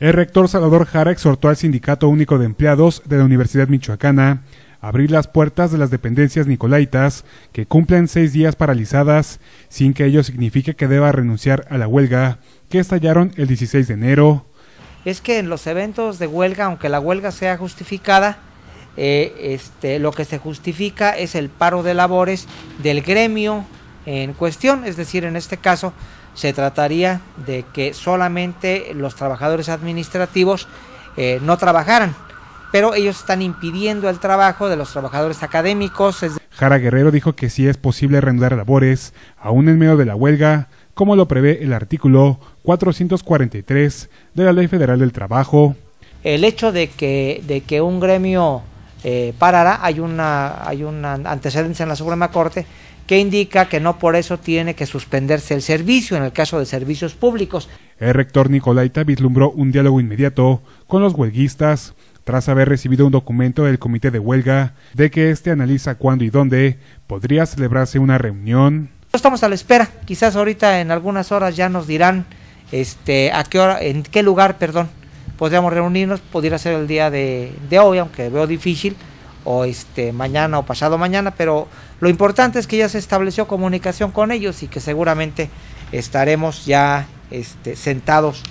El rector Salvador Jara exhortó al Sindicato Único de Empleados de la Universidad Michoacana a abrir las puertas de las dependencias nicolaitas que cumplen seis días paralizadas sin que ello signifique que deba renunciar a la huelga que estallaron el 16 de enero. Es que en los eventos de huelga, aunque la huelga sea justificada, eh, este, lo que se justifica es el paro de labores del gremio en cuestión, es decir, en este caso se trataría de que solamente los trabajadores administrativos eh, no trabajaran, pero ellos están impidiendo el trabajo de los trabajadores académicos. Jara Guerrero dijo que sí es posible reanudar labores, aún en medio de la huelga, como lo prevé el artículo 443 de la Ley Federal del Trabajo. El hecho de que un gremio eh, parará. Hay una hay una antecedente en la Suprema Corte que indica que no por eso tiene que suspenderse el servicio en el caso de servicios públicos. El rector Nicolaita vislumbró un diálogo inmediato con los huelguistas tras haber recibido un documento del comité de huelga de que éste analiza cuándo y dónde podría celebrarse una reunión. Estamos a la espera, quizás ahorita en algunas horas ya nos dirán este, a qué hora, en qué lugar, perdón, podríamos reunirnos, pudiera ser el día de, hoy, aunque veo difícil, o este mañana o pasado mañana, pero lo importante es que ya se estableció comunicación con ellos y que seguramente estaremos ya este, sentados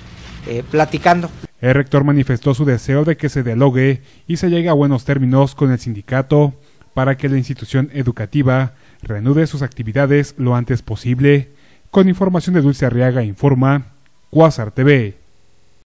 eh, platicando. El rector manifestó su deseo de que se dialogue y se llegue a buenos términos con el sindicato para que la institución educativa reanude sus actividades lo antes posible. Con información de Dulce Arriaga informa Quasar TV.